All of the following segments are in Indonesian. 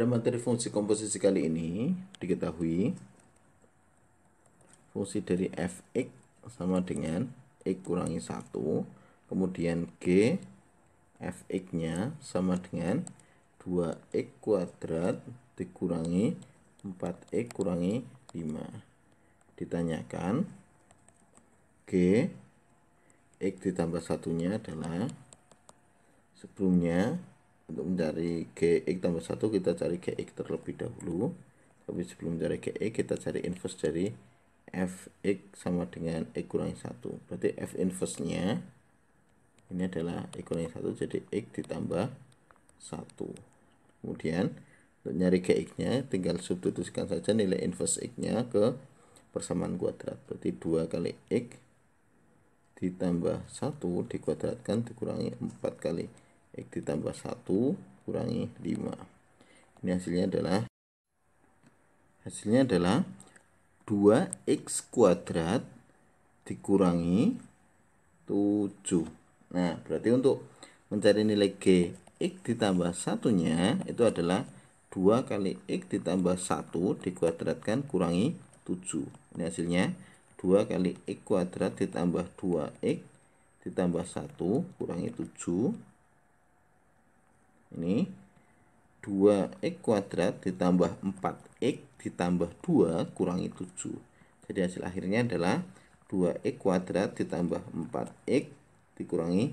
Pada materi fungsi komposisi kali ini diketahui fungsi dari fx sama dengan x kurangi 1 kemudian g fx nya sama dengan 2x kuadrat dikurangi 4x kurangi 5 ditanyakan g x ditambah satunya adalah sebelumnya untuk mencari GX e tambah 1 kita cari GX e terlebih dahulu tapi sebelum mencari GX e kita cari inverse dari Fx sama dengan X kurang 1 berarti F inverse nya ini adalah X kurang 1 jadi X ditambah 1 kemudian untuk nyari GX nya tinggal substitusikan saja nilai inverse X nya ke persamaan kuadrat berarti 2 kali X ditambah 1 dikuadratkan dikurangi 4 kali X ditambah 1 kurangi 5 ini hasilnya adalah hasilnya adalah 2x kuadrat dikurangi 7 nah berarti untuk mencari nilai G X ditambah satunya itu adalah 2 kali X ditambah 1 dikuadratkan kurangi 7 ini hasilnya 2 kali X kuadrat ditambah 2X ditambah 1 kurangi 7 ini 2x kuadrat ditambah 4x ditambah 2 kurangi 7 jadi hasil akhirnya adalah 2x kuadrat ditambah 4x dikurangi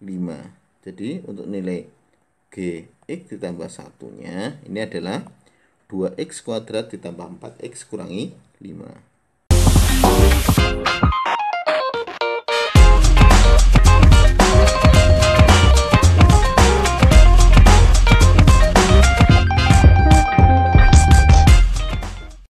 5 jadi untuk nilai gx ditambah satunya ini adalah 2x kuadrat ditambah 4x kurangi 5